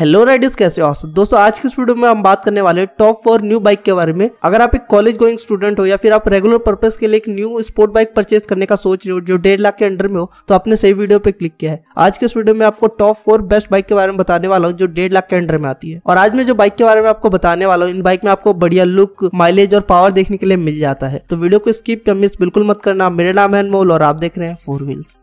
hello Riders कैसे हो आप दोस्तों आज के वीडियो में हम बात करने वाले हैं टॉप फोर न्यू बाइक के बारे में अगर आप एक कॉलेज गोइंग स्टूडेंट हो या फिर आप रेगुलर पर्पस के लिए एक न्यू स्पोर्ट बाइक परचेज करने का सोच रहे हो जो डेढ़ लाख के अंडर में हो तो आपने सही वीडियो पे क्लिक किया है आज के इस वीडियो में आपको टॉप फोर बेस्ट बाइक के बारे में बताने वाला हूँ जो डेढ़ लाख के अंडर में आती है और आज मैं जो बाइक के बारे में आपको बताने वाला हूँ इन बाइक में आपको बढ़िया लुक माइलेज और पावर देखने के लिए मिल जाता है तो वीडियो को स्किप या मिस बिल्कुल मत करना मेरा नाम है अनमोल और आप देख रहे हैं फोर व्हील्स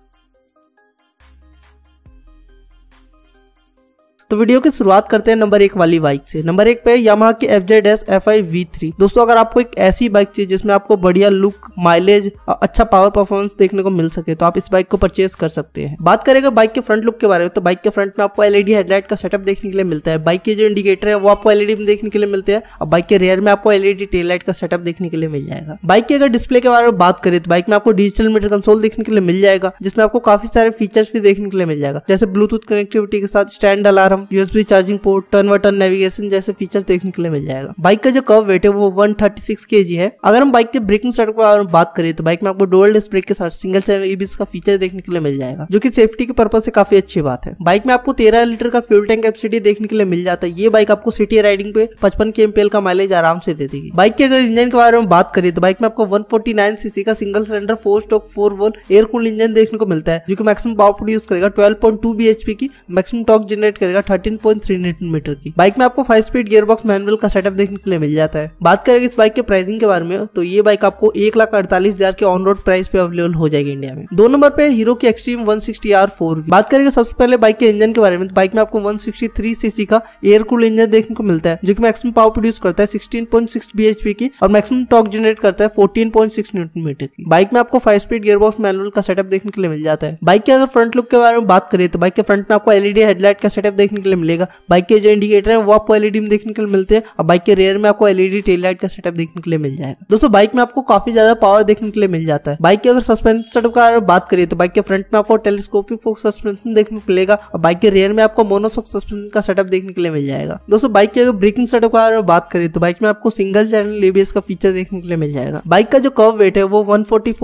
तो वीडियो की शुरुआत करते हैं नंबर एक वाली बाइक से नंबर एक पे यामा की F Z S F I V three दोस्तों अगर आपको एक ऐसी बाइक चाहिए जिसमें आपको बढ़िया लुक माइलेज और अच्छा पावर परफॉर्मेंस देखने को मिल सके तो आप इस बाइक को परचेज कर सकते हैं बात करेगा बाइक के फ्रंट लुक के बारे में तो बाइक के फ्रंट में आपको एलईडी हेडलाइट e का सेटअप देखने के लिए मिलता है बाइक के जो इंडिकेटर है वो आपको एलईडी e में देखने के लिए मिलते हैं और बाइक के रेयर में आपको एलईडी टेल लाइट का सेटअप देखने के लिए मिल जाएगा बाइक के अगर डिस्प्ले के बारे में बात करें तो बाइक में आपको डिजिटल मीटर कंसोल देखने के लिए मिल जाएगा जिसमें आपको काफी सारे फीचर्स भी देखने के लिए मिल जाएगा जैसे ब्लूटूथ कनेक्टिविटी के साथ स्टैंड अलार्म रैम यूएसबी चार्जिंग पोर्ट टर्न वर्टन नेविगेशन जैसे फीचर देखने के लिए मिल जाएगा बाइक का जो कव वेट है वो वन थर्टी है अगर हम बाइक के ब्रेकिंग स्टार्ट पर बात करें तो बाइक में आपको डोल डिस्क ब्रेक के साथ सिंगल सेवन ईबीस का फीचर देखने के लिए मिल जाएगा जो की सेफ्टी के पर्पज से काफी अच्छी बात है बाइक में आपको तेरह लीटर का फ्यूल टैंक कैपेसिटी देखने के लिए मिल जाता है ये बाइक आपको सिटी राइडिंग पे पचपन के एमपीएल का माइलेज आराम से दे देगी बाइक के अगर इंजन के बारे में बात करें तो बाइक में आपको 149 सीसी का single cylinder four stroke four valve air cool engine देखने को मिलता है जो कि मैक्सिमम पावर प्रोड्यूस करेगा 12.2 बीएचपी की मैक्सिमम टॉक जनरेट करेगा thirteen point three newton meter की बाइक में आपको फाइव स्पीड गियरबॉक्स मैनुअल का सेटअप देखने के लिए मिल जाता है बात करेंगे इस बाइक के प्राइसिंग के बारे में तो ये बाइक आपको एक लाख अड़तालीस हजार के ऑन रोड प्राइस पे अवेलेबल हो जाएगी इंडिया में दो नंबर पे हीरो की Xtreme one sixty R four बात करेंगे सबसे पहले बाइक के इंजन के बारे में तो बाइक में आपको वन सिक्सटी थ्री सीसी का एयर कूल इंजन देखने को मिलता है जो की मैक्सिमम पावर प्रोड्यूस करता है sixteen point six B H P की और मैक्सिमम टॉक जनरेट करता है फोर्टीन पॉइंट सिक्स मीटर की बाइक में आपको फाइव स्पीड गियरबॉक्स मैनुअल का सेटअप देखने के लिए मिल जाता है बाइक के अगर फ्रंट लुक के बारे में बात करें तो बाइक के फ्रंट में आपको एलईडी हेडलाइट e का सेटअप देखने देखने के लिए मिलेगा बाइक के जो इंडिकेटर है वो आपको एलईडी में देखने के लिए मिलते हैं और बाइक के रेयर में आपको एलईडी टेल लाइट का सेटअप देखने के लिए मिल जाएगा दोस्तों बाइक में आपको काफी ज्यादा पावर देखने के लिए मिल जाता है बाइक के अगर सस्पेंस सेटअप का बात करिए तो बाइक के फ्रंट में आपको टेलीस्कोपिक फोक सस्पेंशन देखने को मिलेगा और बाइक के रेयर में आपको मोनोसोक सस्पेंशन का सेटअप देखने के लिए मिल जाएगा दोस्तों बाइक के अगर ब्रेकिंग सेटअप का बात करें तो बाइक में आपको सिंगल चैनल एबीएस का फीचर देखने के लिए मिल जाएगा बाइक का जो कव वेट है वो वन फोर्टी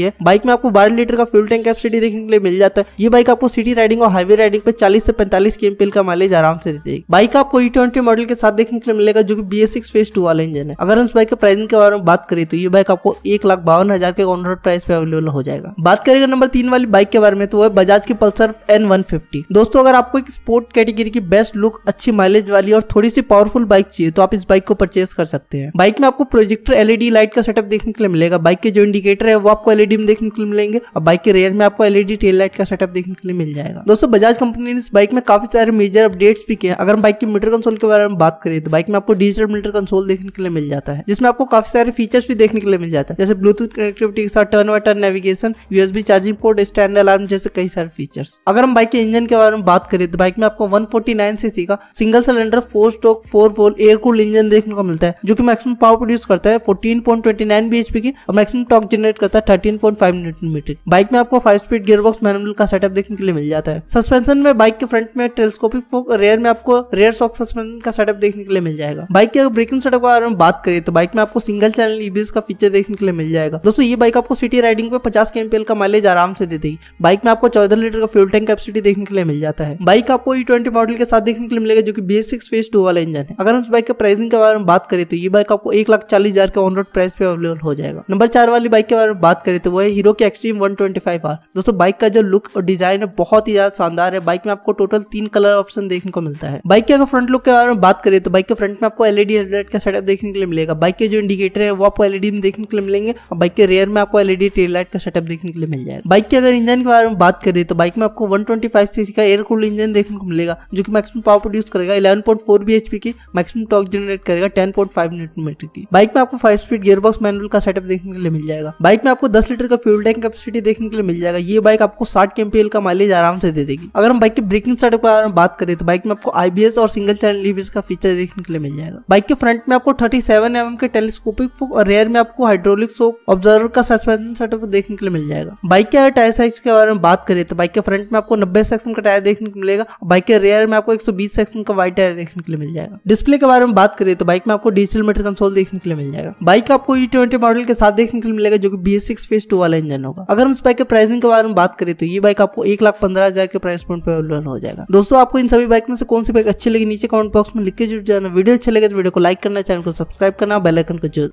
है बाइक में आपको बारह लीटर का फ्यूल टैंक कैपेसिटी देखने के लिए मिल जाता है ये बाइक आपको सिटी राइडिंग और हाईवे राइडिंग पे 40 से 45 के एमपीएल का माइलेज आराम से देती है बाइक आपको ई ट्वेंटी मॉडल के साथ देखने के लिए मिलेगा जो कि B S six phase two वाला इंजन है अगर उस बाइक के प्राइसिंग के बारे में बात करें तो ये बाइक आपको एक लाख बावन हजार के ऑन रोड प्राइस पे अवेलेबल हो जाएगा बात करेगा नंबर तीन वाली बाइक के बारे में तो वह बजाज की पल्सर एन वन फिफ्टी दोस्तों अगर आपको एक स्पोर्ट कैटेगरी की बेस्ट लुक अच्छी माइलेज वाली और थोड़ी सी पावरफुल बाइक चाहिए तो आप इस बाइक को परचेस कर सकते हैं बाइक में आपको प्रोजेक्टर एलईडी लाइट का सेटअप देखने के लिए मिलेगा बाइक के जो इंडिकेटर है वो आपको एलईडी e में देखने के लिए मिलेंगे और बाइक के रेयर में आपको एलईडी टेल लाइट का सेटअप देखने के लिए मिल जाएगा दोस्तों बजाज कंपनी ने इस बाइक में काफी सारे मेजर अपडेट्स भी किए अगर हम बाइक की मीटर कंसोल के बारे में बात करें तो बाइक में आपको डिजिटल मीटर कंसोल देखने के लिए मिल जाता है जिसमें आपको काफी सारे फीचर्स भी देखने के लिए मिल जाता है जैसे ब्लूटूथ कनेक्टिविटी के साथ turn by turn navigation USB charging port stand alarm जैसे कई सारे फीचर्स अगर हम बाइक के इंजन के बारे में बात करें तो बाइक में आपको वन सीसी का single cylinder four stroke four valve air engine देखने को मिलता है जो की मैक्सिमम पावर प्रोड्यूस करता है fourteen point twenty nine BHP की और मैक्सिमम टॉक जनरेट करता है thirteen point five newton meter bike में आपको फाइव स्पीड गियरबॉक्स मैनुअल का सेटअप देखने के लिए मिल जाता है सस्पेंशन में बाइक के फ्रंट में टेलीस्कोपिक काफी रेयर में आपको रेयर सॉक सस्पेंशन का सेटअप देखने के लिए मिल जाएगा बाइक के अगर ब्रेकिंग सेटअप के बारे में बात करें तो बाइक में आपको सिंगल चैनल ईबीएस का फीचर देखने के लिए मिल जाएगा दोस्तों ये बाइक आपको सिटी राइडिंग पे पचास के का माइलेज आराम से देती बाइक में आपको चौदह लीटर का फ्यूल टैंक कैपेसिटी देखने के लिए मिल जाता है बाइक आपको ई ट्वेंटी मॉडल के साथ देखने के लिए मिलेगा जो कि बी सिक्स फेज टू वाला इंजन है अगर हम इस बाइक के प्राइसिंग के बारे में बात करें तो ये बाइक आपको एक लाख चालीस हजार के ऑन रोड प्राइस पे अवेलेबल हो जाएगा नंबर चार वाली बाइक के बारे में बात करें तो वो है हीरो की Xtreme one twenty five R दोस्तों बाइक का जो लुक और डिजाइन है बहुत ही ज्यादा शानदार है बाइक में आपको टोटल तीन कलर ऑप्शन देखने को मिलता है बाइक के अगर फ्रंट लुक के बारे में बात करें तो बाइक के फ्रंट में आपको एलईडी हेडलाइट e का सेटअप देखने के लिए मिलेगा बाइक के जो इंडिकेटर है वो आपको एलईडी e में देखने के लिए मिलेंगे और बाइक के रेयर में आपको एलईडी लाइट e का सेटअप देखने के लिए मिल जाएगा बाइक के अगर इंजन के बारे में बात करें तो बाइक में आपको वन सीसी का एयर कूल इंजन देखने को मिलेगा जो कि मैक्सिमम पावर प्रोड्यूस करेगा इलेवन पॉइंट फोर की मैक्सिमम टॉक जनरेट करेगा टेन पॉइंट फाइव मीटर की बाइक में आपको फाइव स्पीड बॉक्स मैनुअल का सेटअप देखने के लिए मिल जाएगा बाइक में आपको दस लीटर का फ्यूल टैंक कैपेसिटी देखने के लिए मिल जाएगा ये बाइक आपको साठ के का माइलेज आराम से दे देगी अगर हम बाइक के ब्रेकिंग सेटअप के बारे में बात करें तो बाइक में आपको आईबीएस और सिंगल चैनल लीवर्स का फीचर देखने के लिए मिल जाएगा बाइक के फ्रंट में आपको 37 सेवन एम के टेलीस्कोपिक फोक और रेयर में आपको हाइड्रोलिक सोक ऑब्जर्वर का सस्पेंशन सेटअप देखने के लिए मिल जाएगा बाइक के टायर साइज के बारे में बात करें तो बाइक के फ्रंट में आपको नब्बे सेक्शन का टायर देखने को मिलेगा बाइक के रेयर में आपको एक सेक्शन का वाइट टायर देखने के लिए मिल जाएगा डिस्प्ले के बारे में बात करें तो बाइक में आपको डिजिटल मीटर कंसोल देखने के लिए मिल जाएगा बाइक आपको ई ट्वेंटी मॉडल के साथ देखने के लिए मिलेगा जो कि बी एस फेस टू वाला इंजन होगा अगर हम इस बाइक के प्राइसिंग के बारे में बात करें तो ये बाइक आपको एक लाख पंद्रह हजार के प्राइस पॉइंट पर अवेलेबल हो जाएगा दोस्तों आपको इन इन सभी बाइक में से कौन सी बाइक अच्छी लगी नीचे कमेंट बॉक्स में लिख के जुड़ जाना वीडियो अच्छा लगे तो वीडियो को लाइक करना चैनल को सब्सक्राइब करना बेलाइकन को जो